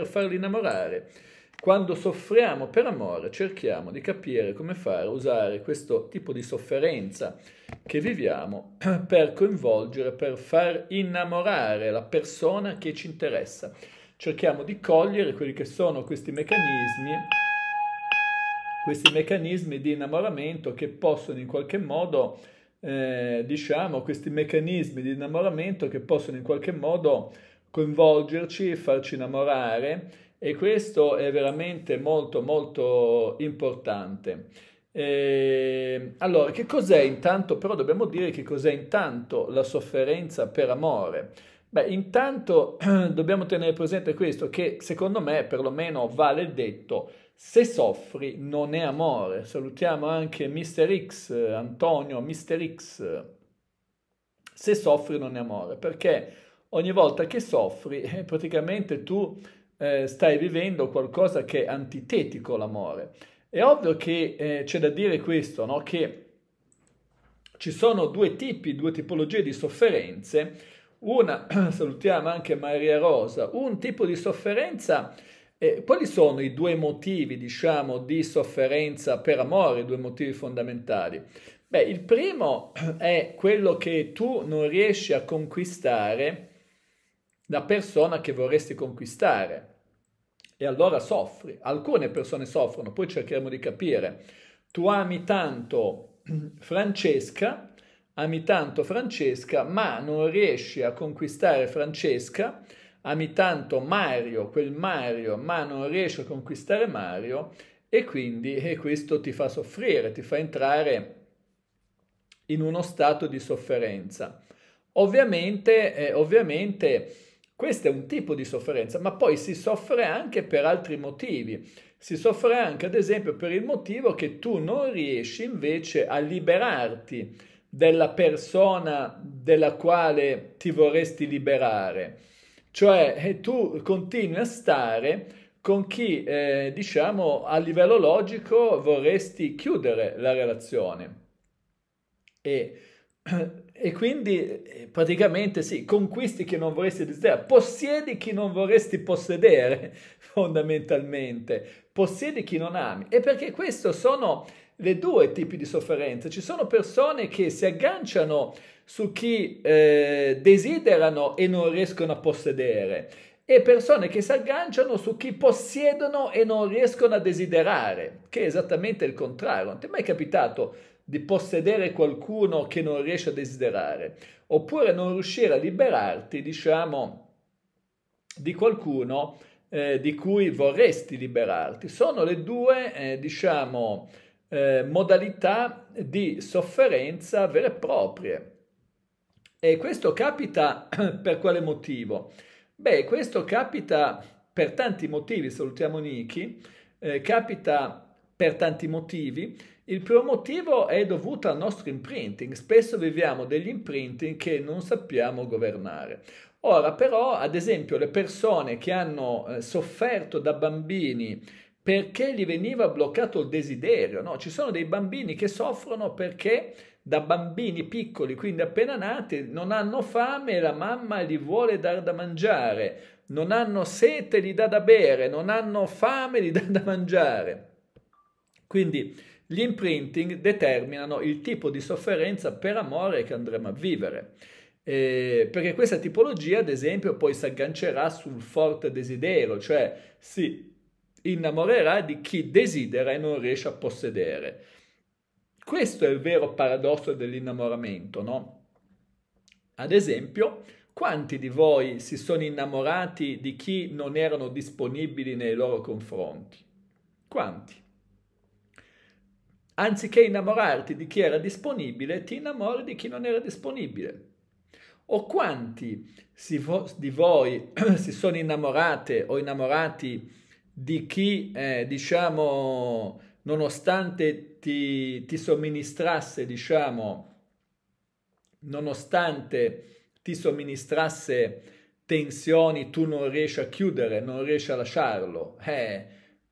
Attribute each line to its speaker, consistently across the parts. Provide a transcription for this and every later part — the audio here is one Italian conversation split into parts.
Speaker 1: per farli innamorare. Quando soffriamo per amore cerchiamo di capire come fare a usare questo tipo di sofferenza che viviamo per coinvolgere, per far innamorare la persona che ci interessa. Cerchiamo di cogliere quelli che sono questi meccanismi, questi meccanismi di innamoramento che possono in qualche modo, eh, diciamo, questi meccanismi di innamoramento che possono in qualche modo coinvolgerci e farci innamorare e questo è veramente molto molto importante. E, ehm, allora, che cos'è intanto? Però dobbiamo dire che cos'è intanto la sofferenza per amore. Beh, intanto dobbiamo tenere presente questo, che secondo me perlomeno vale il detto, se soffri non è amore. Salutiamo anche Mr. X, Antonio, Mr. X. Se soffri non è amore, perché ogni volta che soffri, eh, praticamente tu eh, stai vivendo qualcosa che è antitetico all'amore. È ovvio che eh, c'è da dire questo, no? che ci sono due tipi, due tipologie di sofferenze. Una, salutiamo anche Maria Rosa, un tipo di sofferenza, eh, quali sono i due motivi, diciamo, di sofferenza per amore, i due motivi fondamentali? Beh, il primo è quello che tu non riesci a conquistare la persona che vorresti conquistare. E allora soffri, alcune persone soffrono, poi cercheremo di capire. Tu ami tanto Francesca, ami tanto Francesca, ma non riesci a conquistare Francesca, ami tanto Mario, quel Mario, ma non riesci a conquistare Mario e quindi e questo ti fa soffrire, ti fa entrare in uno stato di sofferenza. Ovviamente, eh, ovviamente questo è un tipo di sofferenza, ma poi si soffre anche per altri motivi. Si soffre anche, ad esempio, per il motivo che tu non riesci invece a liberarti della persona della quale ti vorresti liberare. Cioè, eh, tu continui a stare con chi, eh, diciamo, a livello logico vorresti chiudere la relazione. E E quindi eh, praticamente sì, conquisti chi non vorresti desiderare, possiedi chi non vorresti possedere fondamentalmente, possiedi chi non ami. E perché questo sono le due tipi di sofferenza. Ci sono persone che si agganciano su chi eh, desiderano e non riescono a possedere e persone che si agganciano su chi possiedono e non riescono a desiderare, che è esattamente il contrario. Non ti è mai capitato di possedere qualcuno che non riesci a desiderare, oppure non riuscire a liberarti, diciamo, di qualcuno eh, di cui vorresti liberarti. Sono le due, eh, diciamo, eh, modalità di sofferenza vere e proprie. E questo capita per quale motivo? Beh, questo capita per tanti motivi, salutiamo Niki, eh, capita per tanti motivi, il primo motivo è dovuto al nostro imprinting. Spesso viviamo degli imprinting che non sappiamo governare. Ora però, ad esempio, le persone che hanno eh, sofferto da bambini perché gli veniva bloccato il desiderio, no? Ci sono dei bambini che soffrono perché da bambini piccoli, quindi appena nati, non hanno fame e la mamma gli vuole dar da mangiare, non hanno sete, gli dà da bere, non hanno fame, gli dà da mangiare. Quindi gli imprinting determinano il tipo di sofferenza per amore che andremo a vivere. Eh, perché questa tipologia, ad esempio, poi si aggancerà sul forte desiderio, cioè si innamorerà di chi desidera e non riesce a possedere. Questo è il vero paradosso dell'innamoramento, no? Ad esempio, quanti di voi si sono innamorati di chi non erano disponibili nei loro confronti? Quanti? Anziché innamorarti di chi era disponibile, ti innamori di chi non era disponibile. O quanti vo- di voi si sono innamorate o innamorati di chi, eh, diciamo, nonostante ti, ti somministrasse, diciamo, nonostante ti somministrasse tensioni, tu non riesci a chiudere, non riesci a lasciarlo. Eh,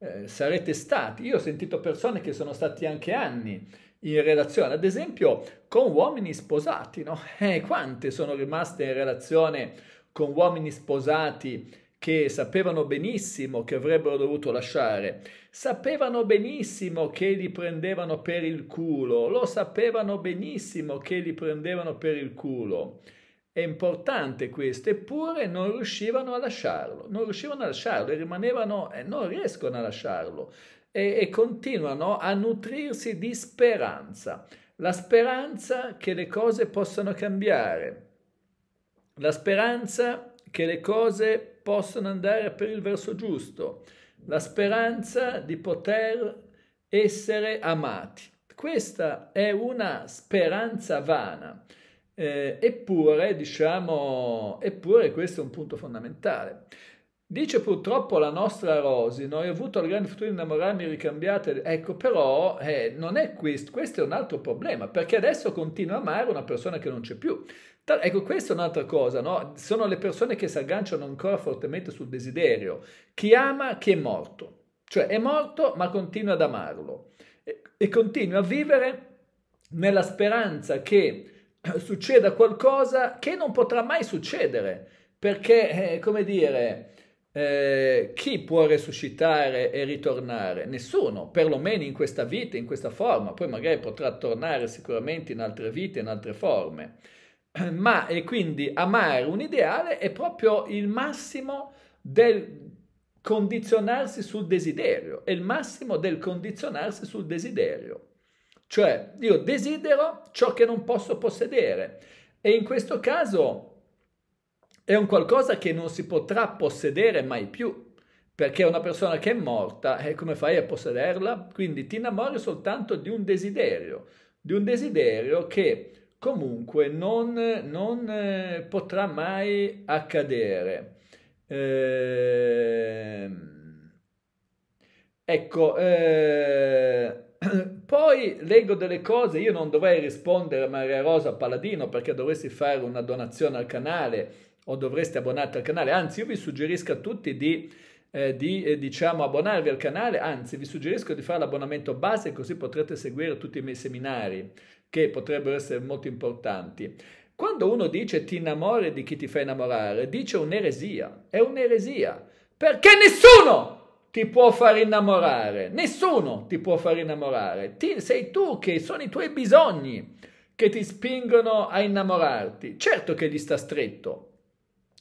Speaker 1: eh, sarete stati. Io ho sentito persone che sono stati anche anni in relazione, ad esempio con uomini sposati, no? Eh, quante sono rimaste in relazione con uomini sposati che sapevano benissimo che avrebbero dovuto lasciare, sapevano benissimo che li prendevano per il culo, lo sapevano benissimo che li prendevano per il culo. È importante questo, eppure non riuscivano a lasciarlo, non riuscivano a lasciarlo e rimanevano, eh, non riescono a lasciarlo e, e continuano a nutrirsi di speranza, la speranza che le cose possano cambiare, la speranza che le cose possano andare per il verso giusto, la speranza di poter essere amati. Questa è una speranza vana. Eh, eppure, diciamo, eppure questo è un punto fondamentale. Dice purtroppo la nostra Rosino, ho avuto il grande futuro di innamorarmi ricambiate, ecco però eh, non è questo, questo è un altro problema, perché adesso continua a amare una persona che non c'è più. Ecco, questa è un'altra cosa, no? Sono le persone che si agganciano ancora fortemente sul desiderio. Chi ama, chi è morto. Cioè è morto ma continua ad amarlo e, e continua a vivere nella speranza che succeda qualcosa che non potrà mai succedere, perché, eh, come dire, eh, chi può resuscitare e ritornare? Nessuno, perlomeno in questa vita, in questa forma, poi magari potrà tornare sicuramente in altre vite, in altre forme. Ma e quindi amare un ideale è proprio il massimo del condizionarsi sul desiderio, è il massimo del condizionarsi sul desiderio. Cioè, io desidero ciò che non posso possedere. E in questo caso è un qualcosa che non si potrà possedere mai più, perché una persona che è morta, e eh, come fai a possederla? Quindi ti innamori soltanto di un desiderio, di un desiderio che comunque non, non eh, potrà mai accadere. Eh, ecco, eh, Poi leggo delle cose, io non dovrei rispondere a Maria Rosa Paladino perché dovresti fare una donazione al canale o dovresti abbonarti al canale, anzi io vi suggerisco a tutti di, eh, di eh, diciamo, abbonarvi al canale, anzi vi suggerisco di fare l'abbonamento base così potrete seguire tutti i miei seminari che potrebbero essere molto importanti. Quando uno dice ti innamori di chi ti fa innamorare, dice un'eresia, è un'eresia, perché nessuno ti può far innamorare, nessuno ti può far innamorare, ti, sei tu che sono i tuoi bisogni che ti spingono a innamorarti. Certo che gli sta stretto,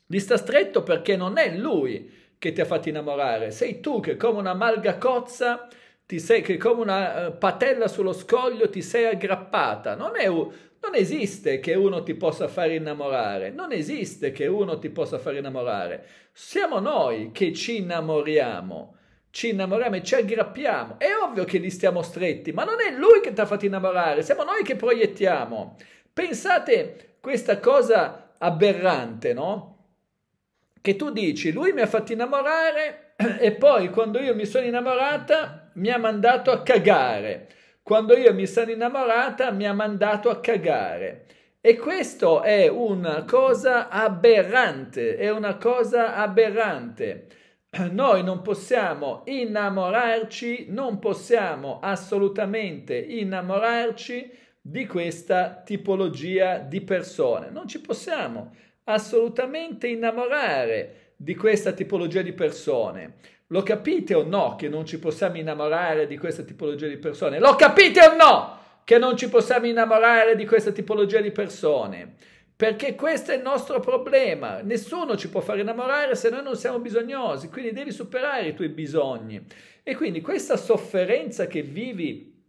Speaker 1: gli sta stretto perché non è lui che ti ha fatto innamorare, sei tu che come una malga cozza ti sei che come una eh, patella sullo scoglio ti sei aggrappata. Non, è, non esiste che uno ti possa far innamorare, non esiste che uno ti possa far innamorare. Siamo noi che ci innamoriamo ci innamoriamo e ci aggrappiamo. È ovvio che gli stiamo stretti, ma non è lui che ti ha fatto innamorare, siamo noi che proiettiamo. Pensate questa cosa aberrante, no? Che tu dici, lui mi ha fatto innamorare e poi quando io mi sono innamorata mi ha mandato a cagare. Quando io mi sono innamorata mi ha mandato a cagare. E questo è una cosa aberrante, è una cosa aberrante. noi non possiamo innamorarci, non possiamo assolutamente innamorarci di questa tipologia di persone. Non ci possiamo assolutamente innamorare di questa tipologia di persone. Lo capite o no che non ci possiamo innamorare di questa tipologia di persone? Lo capite o no che non ci possiamo innamorare di questa tipologia di persone? perché questo è il nostro problema. Nessuno ci può far innamorare se noi non siamo bisognosi, quindi devi superare i tuoi bisogni. E quindi questa sofferenza che vivi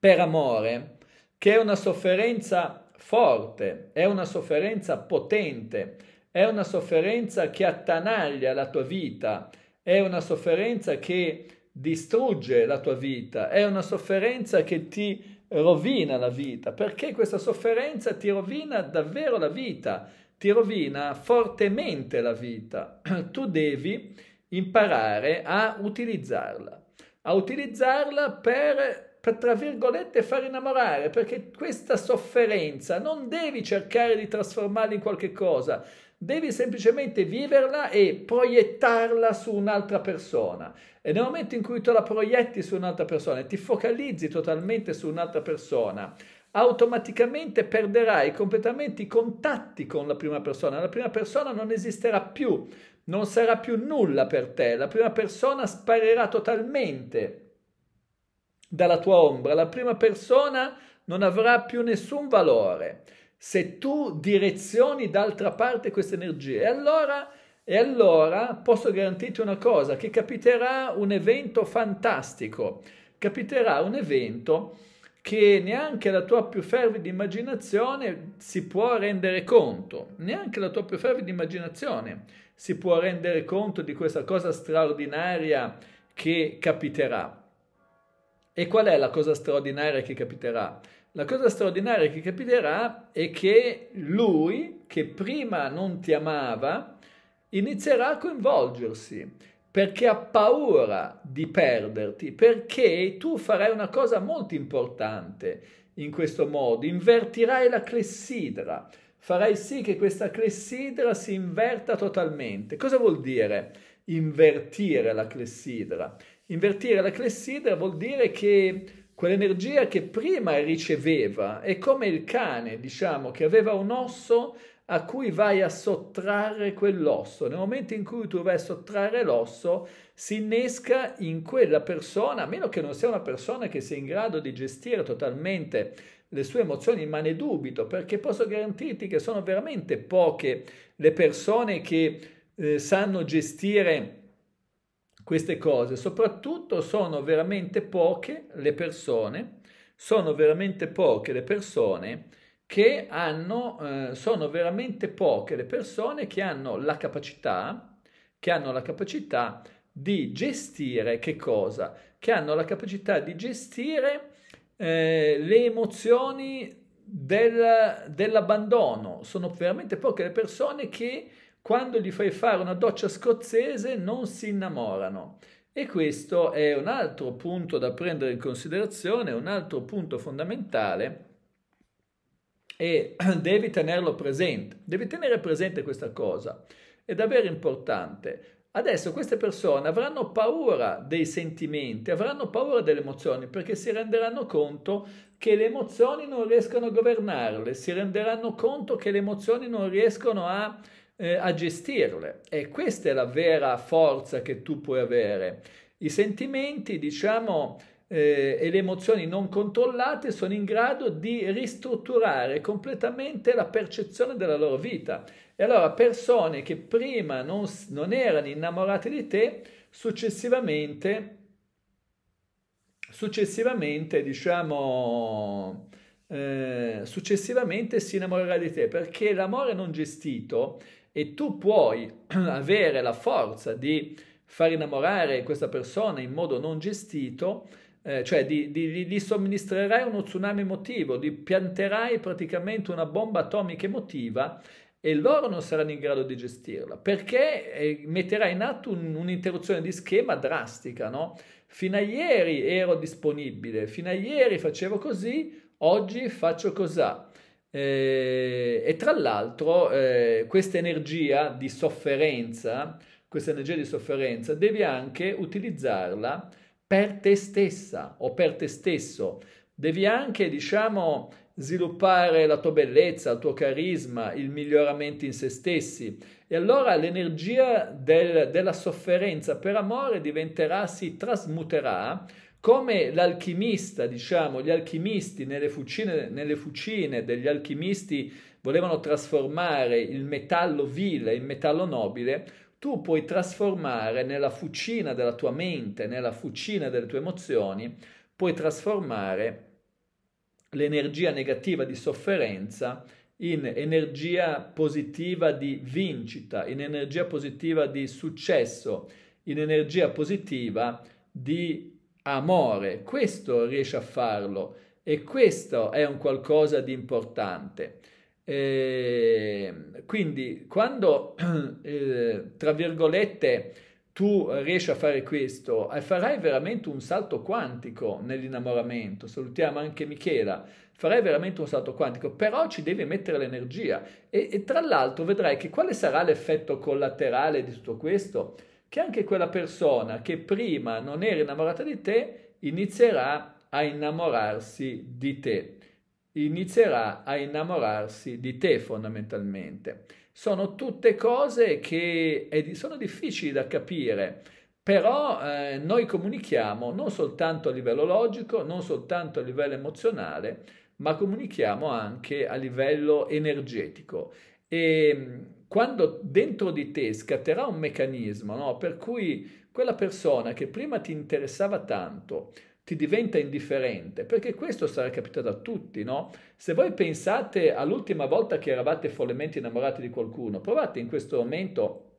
Speaker 1: per amore, che è una sofferenza forte, è una sofferenza potente, è una sofferenza che attanaglia la tua vita, è una sofferenza che distrugge la tua vita, è una sofferenza che ti rovina la vita, perché questa sofferenza ti rovina davvero la vita, ti rovina fortemente la vita. Tu devi imparare a utilizzarla, a utilizzarla per, per tra virgolette, far innamorare, perché questa sofferenza non devi cercare di trasformarla in qualche cosa, devi semplicemente viverla e proiettarla su un'altra persona. E nel momento in cui tu la proietti su un'altra persona e ti focalizzi totalmente su un'altra persona, automaticamente perderai completamente i contatti con la prima persona. La prima persona non esisterà più, non sarà più nulla per te, la prima persona sparirà totalmente dalla tua ombra, la prima persona non avrà più nessun valore se tu direzioni d'altra parte queste energie. allora, e allora posso garantirti una cosa, che capiterà un evento fantastico, capiterà un evento che neanche la tua più fervida immaginazione si può rendere conto, neanche la tua più fervida immaginazione si può rendere conto di questa cosa straordinaria che capiterà. E qual è la cosa straordinaria che capiterà? La cosa straordinaria che capirà è che lui, che prima non ti amava, inizierà a coinvolgersi perché ha paura di perderti, perché tu farai una cosa molto importante in questo modo, invertirai la clessidra, farai sì che questa clessidra si inverta totalmente. Cosa vuol dire invertire la clessidra? Invertire la clessidra vuol dire che Quell'energia che prima riceveva è come il cane, diciamo, che aveva un osso a cui vai a sottrarre quell'osso. Nel momento in cui tu vai a sottrarre l'osso, si innesca in quella persona, a meno che non sia una persona che sia in grado di gestire totalmente le sue emozioni, ma ne dubito, perché posso garantirti che sono veramente poche le persone che eh, sanno gestire queste cose, soprattutto sono veramente poche le persone, sono veramente poche le persone che hanno, eh, sono veramente poche le persone che hanno la capacità, che hanno la capacità di gestire che cosa? Che hanno la capacità di gestire eh, le emozioni del, dell'abbandono. Sono veramente poche le persone che quando gli fai fare una doccia scozzese non si innamorano. E questo è un altro punto da prendere in considerazione, un altro punto fondamentale e devi tenerlo presente. Devi tenere presente questa cosa. È davvero importante. Adesso queste persone avranno paura dei sentimenti, avranno paura delle emozioni perché si renderanno conto che le emozioni non riescono a governarle, si renderanno conto che le emozioni non riescono a eh, a gestirle e questa è la vera forza che tu puoi avere. I sentimenti, diciamo, eh, e le emozioni non controllate sono in grado di ristrutturare completamente la percezione della loro vita. E allora persone che prima non, non erano innamorate di te, successivamente, successivamente, diciamo, eh, successivamente si innamorerà di te, perché l'amore non gestito e tu puoi avere la forza di far innamorare questa persona in modo non gestito, eh, cioè di, di, gli somministrerai uno tsunami emotivo, di pianterai praticamente una bomba atomica emotiva e loro non saranno in grado di gestirla, perché eh, metterai in atto un, un'interruzione di schema drastica, no? Fino a ieri ero disponibile, fino a ieri facevo così, oggi faccio cos'ha. Eh, e tra l'altro eh, questa energia di sofferenza, questa energia di sofferenza devi anche utilizzarla per te stessa o per te stesso. Devi anche, diciamo, sviluppare la tua bellezza, il tuo carisma, il miglioramento in se stessi. E allora l'energia del, della sofferenza per amore diventerà, si trasmuterà come l'alchimista, diciamo, gli alchimisti nelle fucine, nelle fucine, degli alchimisti volevano trasformare il metallo vile in metallo nobile, tu puoi trasformare nella fucina della tua mente, nella fucina delle tue emozioni, puoi trasformare l'energia negativa di sofferenza in energia positiva di vincita, in energia positiva di successo, in energia positiva di amore. Questo riesce a farlo e questo è un qualcosa di importante. E ehm, quindi quando, eh, tra virgolette, tu riesci a fare questo, eh, farai veramente un salto quantico nell'innamoramento. Salutiamo anche Michela. Farai veramente un salto quantico, però ci devi mettere l'energia. E, e tra l'altro vedrai che quale sarà l'effetto collaterale di tutto questo? che anche quella persona che prima non era innamorata di te inizierà a innamorarsi di te, inizierà a innamorarsi di te fondamentalmente. Sono tutte cose che sono difficili da capire, però eh, noi comunichiamo non soltanto a livello logico, non soltanto a livello emozionale, ma comunichiamo anche a livello energetico. E quando dentro di te scatterà un meccanismo no? per cui quella persona che prima ti interessava tanto ti diventa indifferente, perché questo sarà capitato a tutti, no? Se voi pensate all'ultima volta che eravate follemente innamorati di qualcuno, provate in questo momento,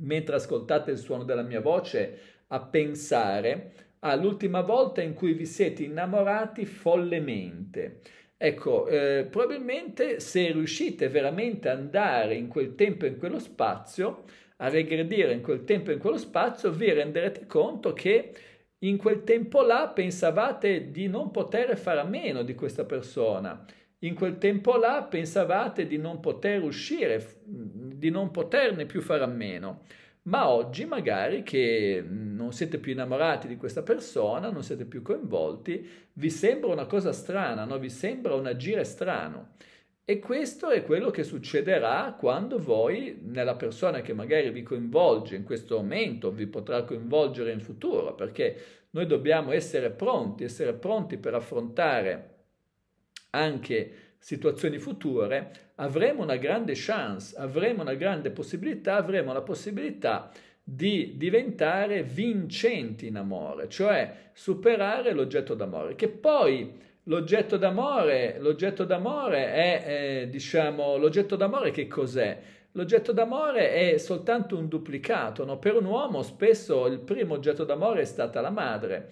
Speaker 1: mentre ascoltate il suono della mia voce, a pensare all'ultima volta in cui vi siete innamorati follemente. Ecco, eh, probabilmente se riuscite veramente ad andare in quel tempo e in quello spazio, a regredire in quel tempo e in quello spazio, vi renderete conto che in quel tempo là pensavate di non poter fare a meno di questa persona. In quel tempo là pensavate di non poter uscire, di non poterne più fare a meno ma oggi magari che non siete più innamorati di questa persona, non siete più coinvolti, vi sembra una cosa strana, no? vi sembra un agire strano. E questo è quello che succederà quando voi, nella persona che magari vi coinvolge in questo momento, vi potrà coinvolgere in futuro, perché noi dobbiamo essere pronti, essere pronti per affrontare anche situazioni future, avremo una grande chance, avremo una grande possibilità, avremo la possibilità di diventare vincenti in amore, cioè superare l'oggetto d'amore, che poi l'oggetto d'amore, l'oggetto d'amore è, eh, diciamo, l'oggetto d'amore che cos'è? L'oggetto d'amore è soltanto un duplicato, no? per un uomo spesso il primo oggetto d'amore è stata la madre,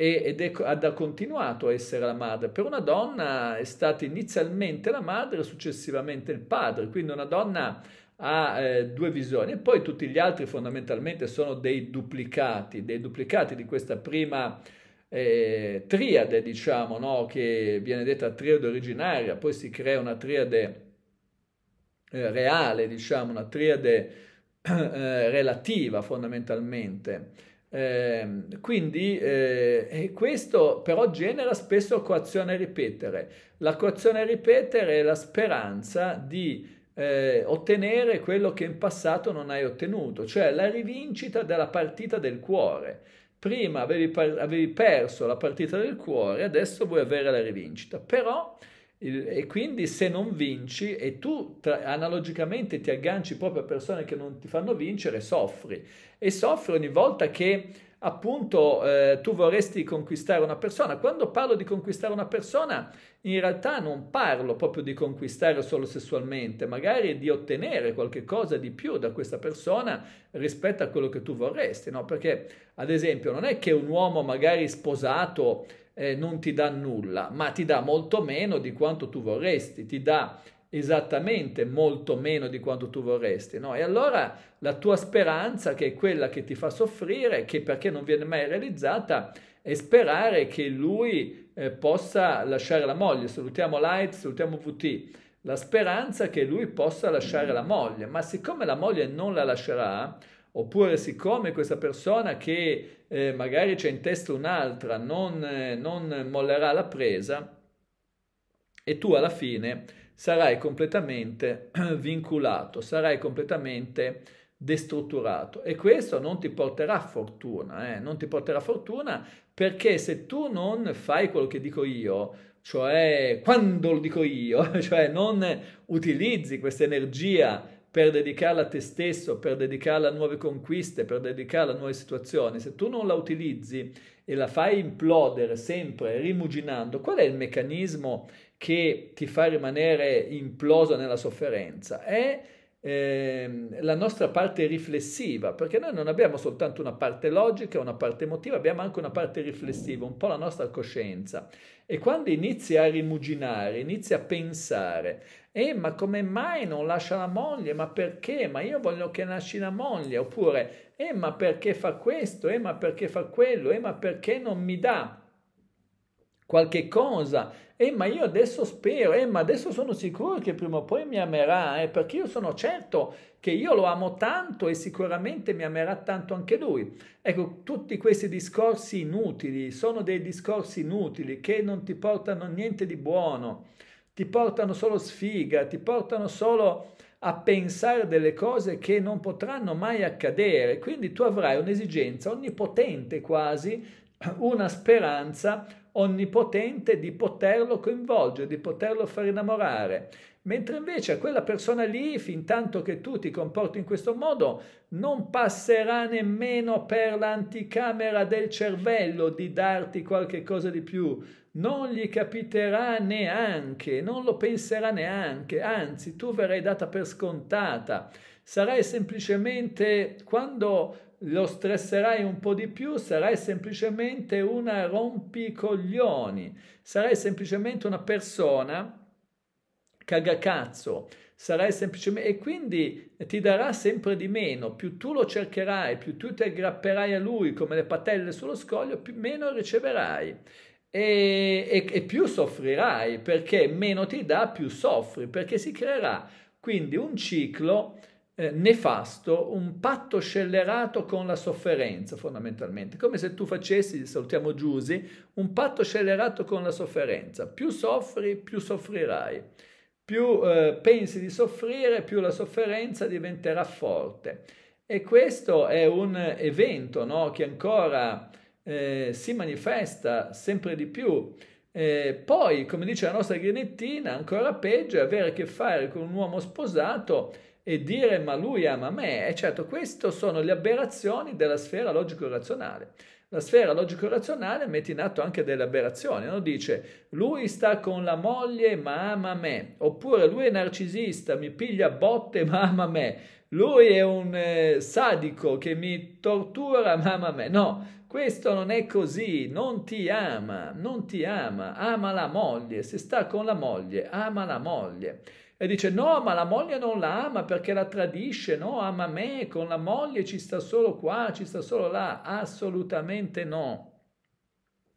Speaker 1: ed è, ecco, ha continuato a essere la madre. Per una donna è stata inizialmente la madre, successivamente il padre, quindi una donna ha eh, due visioni e poi tutti gli altri fondamentalmente sono dei duplicati, dei duplicati di questa prima eh, triade, diciamo, no? che viene detta triade originaria, poi si crea una triade eh, reale, diciamo, una triade eh, relativa fondamentalmente. Eh, quindi eh, questo però genera spesso coazione a ripetere. La coazione a ripetere è la speranza di eh, ottenere quello che in passato non hai ottenuto, cioè la rivincita della partita del cuore. Prima avevi, par- avevi perso la partita del cuore, adesso vuoi avere la rivincita. Però e quindi se non vinci e tu tra, analogicamente ti agganci proprio a persone che non ti fanno vincere, soffri. E soffri ogni volta che appunto eh, tu vorresti conquistare una persona. Quando parlo di conquistare una persona, in realtà non parlo proprio di conquistare solo sessualmente, magari di ottenere qualcosa di più da questa persona rispetto a quello che tu vorresti, no? Perché ad esempio non è che un uomo magari sposato eh, non ti dà nulla, ma ti dà molto meno di quanto tu vorresti, ti dà esattamente molto meno di quanto tu vorresti, no? E allora la tua speranza, che è quella che ti fa soffrire, che perché non viene mai realizzata, è sperare che lui eh, possa lasciare la moglie. Salutiamo Light, salutiamo VT. La speranza che lui possa lasciare la moglie, ma siccome la moglie non la lascerà, Oppure siccome questa persona che eh, magari c'è in testa un'altra non, eh, non mollerà la presa e tu alla fine sarai completamente vinculato, sarai completamente destrutturato e questo non ti porterà fortuna, eh? non ti porterà fortuna perché se tu non fai quello che dico io, cioè quando lo dico io, cioè non utilizzi questa energia per dedicarla a te stesso, per dedicarla a nuove conquiste, per dedicarla a nuove situazioni, se tu non la utilizzi e la fai implodere sempre rimuginando, qual è il meccanismo che ti fa rimanere imploso nella sofferenza? È eh, la nostra parte riflessiva, perché noi non abbiamo soltanto una parte logica, una parte emotiva, abbiamo anche una parte riflessiva, un po' la nostra coscienza. E quando inizi a rimuginare, inizi a pensare, eh, ma come mai non lascia la moglie? Ma perché? Ma io voglio che nasci la moglie. Oppure, eh, ma perché fa questo? Eh, ma perché fa quello? Eh, ma perché non mi dà qualche cosa? Eh, ma io adesso spero, eh, ma adesso sono sicuro che prima o poi mi amerà, eh, perché io sono certo che io lo amo tanto e sicuramente mi amerà tanto anche lui. Ecco, tutti questi discorsi inutili sono dei discorsi inutili che non ti portano niente di buono ti portano solo sfiga, ti portano solo a pensare delle cose che non potranno mai accadere. Quindi tu avrai un'esigenza onnipotente quasi, una speranza onnipotente di poterlo coinvolgere, di poterlo far innamorare. Mentre invece a quella persona lì, fin tanto che tu ti comporti in questo modo, non passerà nemmeno per l'anticamera del cervello di darti qualche cosa di più, non gli capiterà neanche, non lo penserà neanche, anzi tu verrai data per scontata, sarai semplicemente, quando lo stresserai un po' di più, sarai semplicemente una rompicoglioni, sarai semplicemente una persona cagacazzo, sarai semplicemente... e quindi ti darà sempre di meno, più tu lo cercherai, più tu ti aggrapperai a lui come le patelle sullo scoglio, più meno riceverai e, e, e più soffrirai perché meno ti dà più soffri perché si creerà quindi un ciclo eh, nefasto, un patto scellerato con la sofferenza fondamentalmente, come se tu facessi, salutiamo Giusi, un patto scellerato con la sofferenza, più soffri più soffrirai, più eh, pensi di soffrire più la sofferenza diventerà forte e questo è un evento no, che ancora eh, si manifesta sempre di più. Eh, poi, come dice la nostra grinettina, ancora peggio è avere a che fare con un uomo sposato e dire ma lui ama me, e certo queste sono le aberrazioni della sfera logico-razionale. La sfera logico-razionale mette in atto anche delle aberrazioni, no? dice lui sta con la moglie ma ama me, oppure lui è narcisista, mi piglia botte ma ama me, lui è un eh, sadico che mi tortura ma ama me. No, questo non è così, non ti ama, non ti ama, ama la moglie, se sta con la moglie, ama la moglie. E dice no, ma la moglie non la ama perché la tradisce, no, ama me, con la moglie ci sta solo qua, ci sta solo là. Assolutamente no.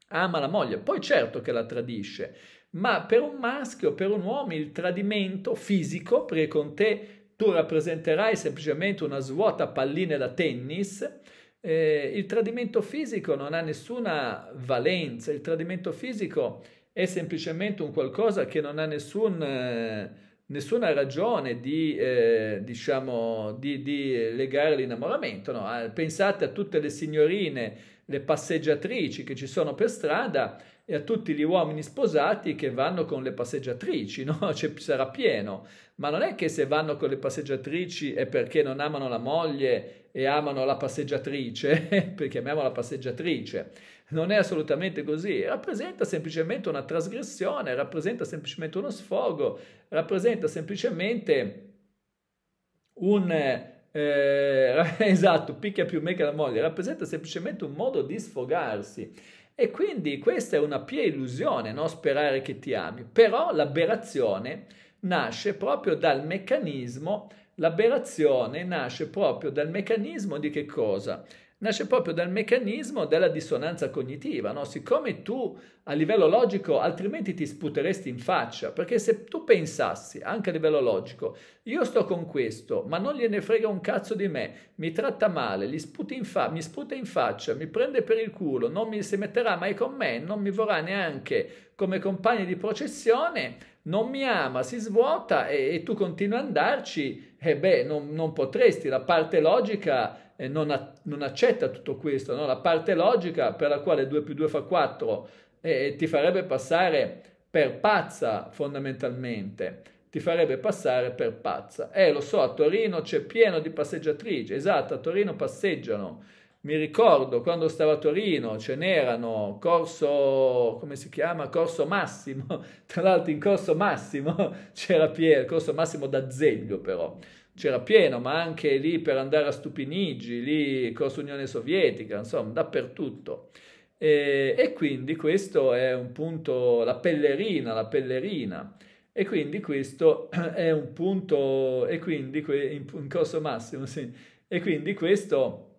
Speaker 1: Ama la moglie, poi certo che la tradisce, ma per un maschio, per un uomo, il tradimento fisico, perché con te tu rappresenterai semplicemente una svuota palline da tennis, eh, il tradimento fisico non ha nessuna valenza, il tradimento fisico è semplicemente un qualcosa che non ha nessun... Eh, nessuna ragione di, eh, diciamo, di, di legare l'innamoramento. No? Ah, pensate a tutte le signorine, le passeggiatrici che ci sono per strada e a tutti gli uomini sposati che vanno con le passeggiatrici, no? Cioè, sarà pieno. Ma non è che se vanno con le passeggiatrici è perché non amano la moglie e amano la passeggiatrice, perché amiamo la passeggiatrice. Non è assolutamente così. Rappresenta semplicemente una trasgressione, rappresenta semplicemente uno sfogo, rappresenta semplicemente un... Eh, eh esatto, picchia più me che la moglie, rappresenta semplicemente un modo di sfogarsi e quindi questa è una pia illusione, no? sperare che ti ami. Però l'aberrazione nasce proprio dal meccanismo, l'aberrazione nasce proprio dal meccanismo di che cosa? nasce proprio dal meccanismo della dissonanza cognitiva, no? siccome tu a livello logico altrimenti ti sputeresti in faccia, perché se tu pensassi anche a livello logico, io sto con questo, ma non gliene frega un cazzo di me, mi tratta male, fa- mi sputa in faccia, mi prende per il culo, non mi si metterà mai con me, non mi vorrà neanche come compagno di processione, non mi ama, si svuota e, e tu continui ad andarci, e eh beh, non, non potresti, la parte logica eh, non, a, non, accetta tutto questo, no? la parte logica per la quale 2 più 2 fa 4 eh, eh, ti farebbe passare per pazza fondamentalmente, ti farebbe passare per pazza. Eh lo so, a Torino c'è pieno di passeggiatrici, esatto, a Torino passeggiano. Mi ricordo quando stavo a Torino ce n'erano corso, come si chiama? Corso Massimo, tra l'altro in corso Massimo c'era pieno, corso Massimo d'Azeglio però, c'era pieno, ma anche lì per andare a Stupinigi, lì Corso Unione Sovietica, insomma, dappertutto. E, e quindi questo è un punto, la pellerina, la pellerina. E quindi questo è un punto, e quindi in, in corso massimo, sì. E quindi questo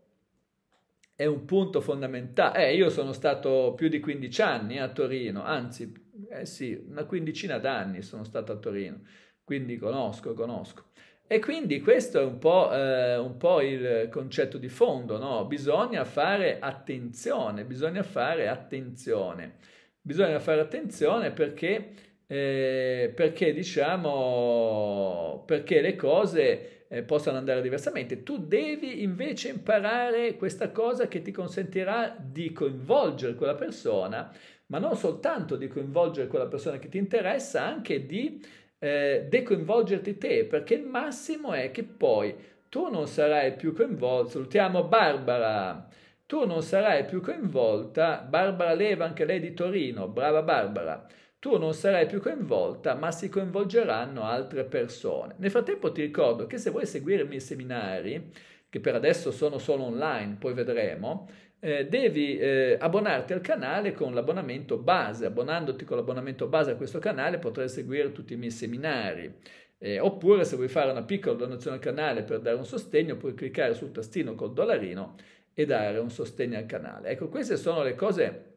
Speaker 1: è un punto fondamentale. Eh, io sono stato più di 15 anni a Torino, anzi, eh sì, una quindicina d'anni sono stato a Torino, quindi conosco, conosco. E quindi questo è un po', eh, un po il concetto di fondo, no? Bisogna fare attenzione, bisogna fare attenzione. Bisogna fare attenzione perché, eh, perché diciamo, perché le cose eh, possano andare diversamente. Tu devi invece imparare questa cosa che ti consentirà di coinvolgere quella persona, ma non soltanto di coinvolgere quella persona che ti interessa, anche di eh, decoinvolgerti te, perché il massimo è che poi tu non sarai più coinvolto. Salutiamo Barbara. Tu non sarai più coinvolta, Barbara Leva, anche lei di Torino, brava Barbara. Tu non sarai più coinvolta, ma si coinvolgeranno altre persone. Nel frattempo ti ricordo che se vuoi seguirmi i seminari, che per adesso sono solo online, poi vedremo, eh, devi eh, abbonarti al canale con l'abbonamento base. Abbonandoti con l'abbonamento base a questo canale potrai seguire tutti i miei seminari. Eh, oppure se vuoi fare una piccola donazione al canale per dare un sostegno, puoi cliccare sul tastino col dollarino e dare un sostegno al canale. Ecco, queste sono le cose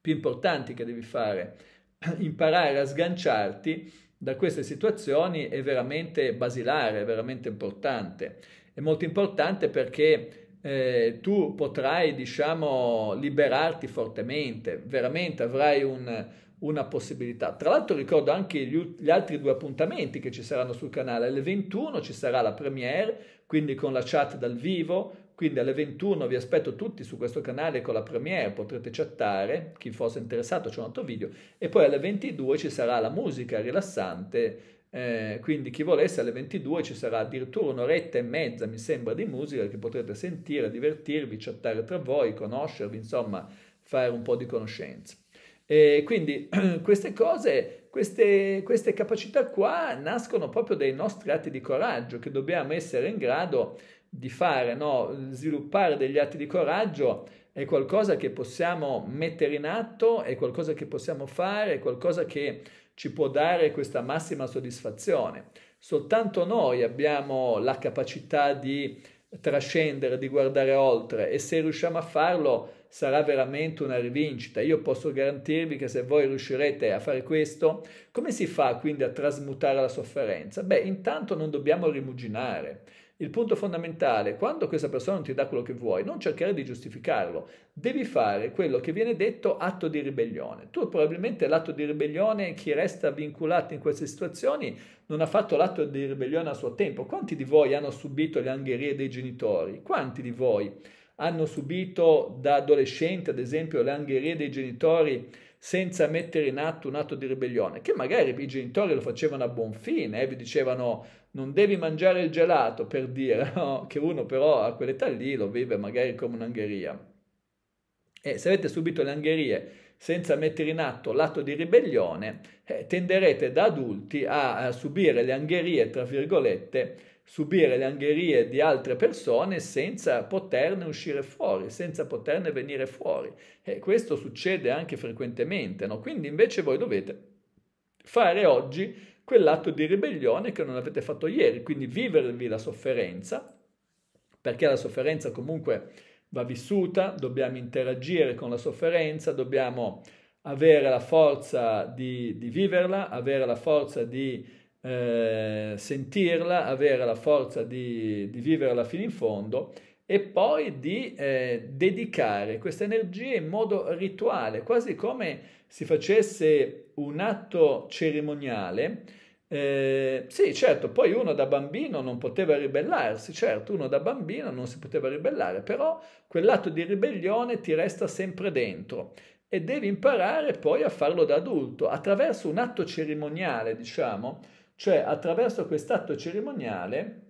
Speaker 1: più importanti che devi fare. Imparare a sganciarti da queste situazioni è veramente basilare, è veramente importante. È molto importante perché eh, tu potrai, diciamo, liberarti fortemente, veramente avrai un, una possibilità. Tra l'altro ricordo anche gli, gli, altri due appuntamenti che ci saranno sul canale. Alle 21 ci sarà la premiere, quindi con la chat dal vivo. Quindi alle 21 vi aspetto tutti su questo canale con la premiere, potrete chattare, chi fosse interessato c'è un altro video. E poi alle 22 ci sarà la musica rilassante eh, quindi chi volesse alle 22 ci sarà addirittura un'oretta e mezza, mi sembra, di musica che potrete sentire, divertirvi, chattare tra voi, conoscervi, insomma, fare un po' di conoscenza. E quindi queste cose, queste, queste capacità qua nascono proprio dai nostri atti di coraggio che dobbiamo essere in grado di fare, no? sviluppare degli atti di coraggio è qualcosa che possiamo mettere in atto, è qualcosa che possiamo fare, è qualcosa che ci può dare questa massima soddisfazione. Soltanto noi abbiamo la capacità di trascendere, di guardare oltre e se riusciamo a farlo sarà veramente una rivincita. Io posso garantirvi che se voi riuscirete a fare questo, come si fa quindi a trasmutare la sofferenza? Beh, intanto non dobbiamo rimuginare. Il punto fondamentale, quando questa persona non ti dà quello che vuoi, non cercare di giustificarlo, devi fare quello che viene detto atto di ribellione. Tu probabilmente l'atto di ribellione, chi resta vinculato in queste situazioni, non ha fatto l'atto di ribellione a suo tempo. Quanti di voi hanno subito le angherie dei genitori? Quanti di voi hanno subito da adolescente, ad esempio, le angherie dei genitori senza mettere in atto un atto di ribellione, che magari i genitori lo facevano a buon fine, eh, vi dicevano non devi mangiare il gelato per dire, no? che uno però a quell'età lì lo vive magari come un'angheria. E se avete subito le angherie senza mettere in atto l'atto di ribellione, eh, tenderete da adulti a, a subire le angherie, tra virgolette, subire le angherie di altre persone senza poterne uscire fuori, senza poterne venire fuori. E questo succede anche frequentemente, no? Quindi invece voi dovete fare oggi quell'atto di ribellione che non avete fatto ieri, quindi vivervi la sofferenza, perché la sofferenza comunque va vissuta, dobbiamo interagire con la sofferenza, dobbiamo avere la forza di, di viverla, avere la forza di eh, sentirla, avere la forza di, di, viverla fino in fondo e poi di eh, dedicare questa energia in modo rituale, quasi come si facesse un atto cerimoniale. Eh, sì, certo, poi uno da bambino non poteva ribellarsi, certo, uno da bambino non si poteva ribellare, però quell'atto di ribellione ti resta sempre dentro e devi imparare poi a farlo da adulto attraverso un atto cerimoniale, diciamo, cioè attraverso quest'atto cerimoniale,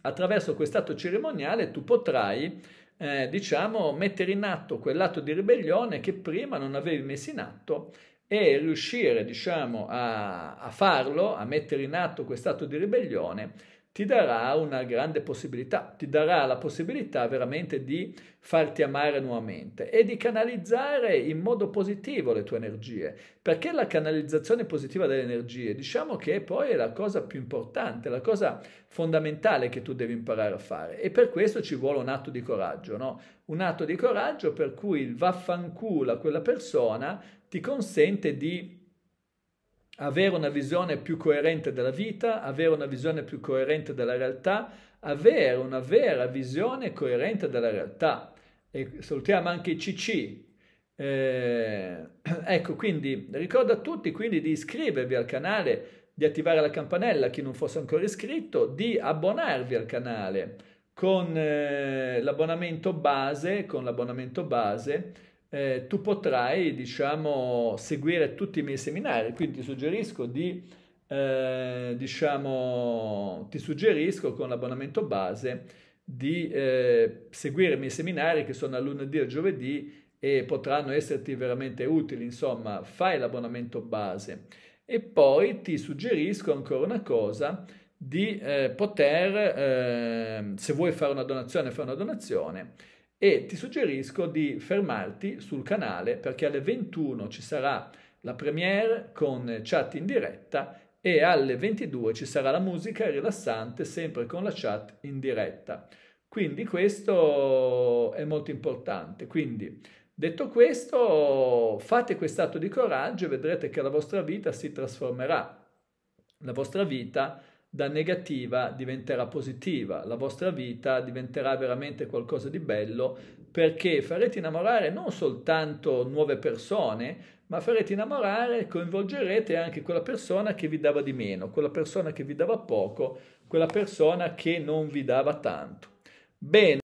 Speaker 1: attraverso quest'atto cerimoniale tu potrai, eh, diciamo, mettere in atto quell'atto di ribellione che prima non avevi messo in atto e riuscire, diciamo, a, a farlo, a mettere in atto quest'atto di ribellione ti darà una grande possibilità, ti darà la possibilità veramente di farti amare nuovamente e di canalizzare in modo positivo le tue energie, perché la canalizzazione positiva delle energie diciamo che poi è la cosa più importante, la cosa fondamentale che tu devi imparare a fare e per questo ci vuole un atto di coraggio, no? Un atto di coraggio per cui il vaffanculo a quella persona ti consente di avere una visione più coerente della vita, avere una visione più coerente della realtà, avere una vera visione coerente della realtà. E salutiamo anche i CC. Eh, ecco, quindi ricordo a tutti quindi, di iscrivervi al canale, di attivare la campanella, chi non fosse ancora iscritto, di abbonarvi al canale con eh, l'abbonamento base, con l'abbonamento base eh, tu potrai, diciamo, seguire tutti i miei seminari. Quindi ti suggerisco di, eh, diciamo, ti suggerisco con l'abbonamento base di eh, seguire i miei seminari che sono a lunedì e giovedì e potranno esserti veramente utili. Insomma, fai l'abbonamento base. E poi ti suggerisco ancora una cosa di eh, poter, eh, se vuoi fare una donazione, fai una donazione e ti suggerisco di fermarti sul canale perché alle 21 ci sarà la premiere con chat in diretta e alle 22 ci sarà la musica rilassante sempre con la chat in diretta. Quindi questo è molto importante. Quindi detto questo, fate quest'atto di coraggio e vedrete che la vostra vita si trasformerà. La vostra vita da negativa diventerà positiva, la vostra vita diventerà veramente qualcosa di bello perché farete innamorare non soltanto nuove persone, ma farete innamorare, e coinvolgerete anche quella persona che vi dava di meno, quella persona che vi dava poco, quella persona che non vi dava tanto. Bene.